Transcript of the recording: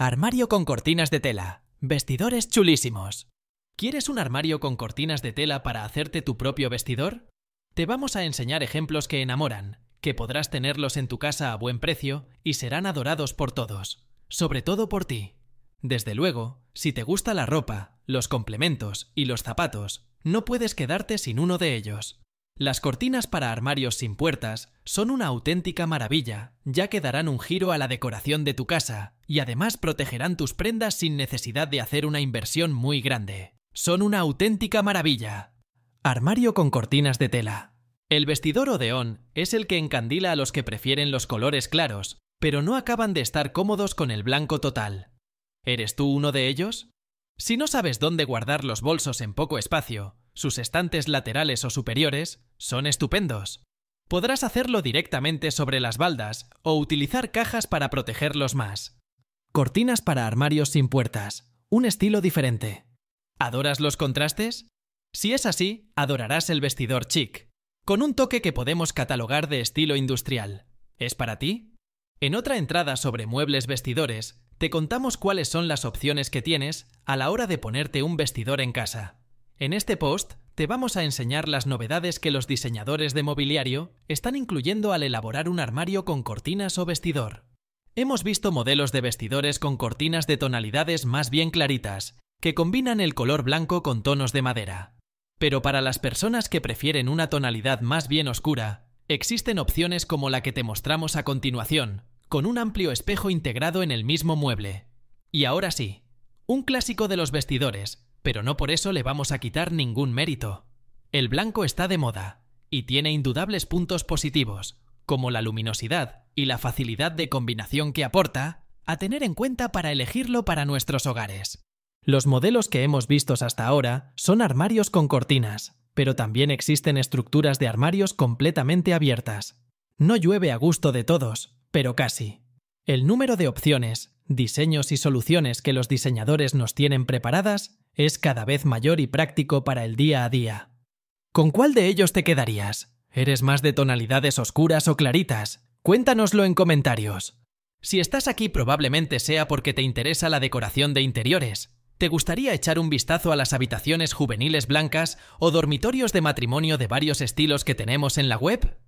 Armario con cortinas de tela. Vestidores chulísimos. ¿Quieres un armario con cortinas de tela para hacerte tu propio vestidor? Te vamos a enseñar ejemplos que enamoran, que podrás tenerlos en tu casa a buen precio y serán adorados por todos, sobre todo por ti. Desde luego, si te gusta la ropa, los complementos y los zapatos, no puedes quedarte sin uno de ellos. Las cortinas para armarios sin puertas son una auténtica maravilla, ya que darán un giro a la decoración de tu casa y además protegerán tus prendas sin necesidad de hacer una inversión muy grande. Son una auténtica maravilla. Armario con cortinas de tela. El vestidor Odeón es el que encandila a los que prefieren los colores claros, pero no acaban de estar cómodos con el blanco total. ¿Eres tú uno de ellos? Si no sabes dónde guardar los bolsos en poco espacio, sus estantes laterales o superiores son estupendos. Podrás hacerlo directamente sobre las baldas o utilizar cajas para protegerlos más. Cortinas para armarios sin puertas, un estilo diferente. ¿Adoras los contrastes? Si es así, adorarás el vestidor chic, con un toque que podemos catalogar de estilo industrial. ¿Es para ti? En otra entrada sobre muebles vestidores, te contamos cuáles son las opciones que tienes a la hora de ponerte un vestidor en casa. En este post te vamos a enseñar las novedades que los diseñadores de mobiliario están incluyendo al elaborar un armario con cortinas o vestidor. Hemos visto modelos de vestidores con cortinas de tonalidades más bien claritas, que combinan el color blanco con tonos de madera. Pero para las personas que prefieren una tonalidad más bien oscura, existen opciones como la que te mostramos a continuación, con un amplio espejo integrado en el mismo mueble. Y ahora sí, un clásico de los vestidores, pero no por eso le vamos a quitar ningún mérito. El blanco está de moda, y tiene indudables puntos positivos, como la luminosidad y la facilidad de combinación que aporta, a tener en cuenta para elegirlo para nuestros hogares. Los modelos que hemos visto hasta ahora son armarios con cortinas, pero también existen estructuras de armarios completamente abiertas. No llueve a gusto de todos, pero casi. El número de opciones, diseños y soluciones que los diseñadores nos tienen preparadas es cada vez mayor y práctico para el día a día. ¿Con cuál de ellos te quedarías? ¿Eres más de tonalidades oscuras o claritas? Cuéntanoslo en comentarios. Si estás aquí probablemente sea porque te interesa la decoración de interiores. ¿Te gustaría echar un vistazo a las habitaciones juveniles blancas o dormitorios de matrimonio de varios estilos que tenemos en la web?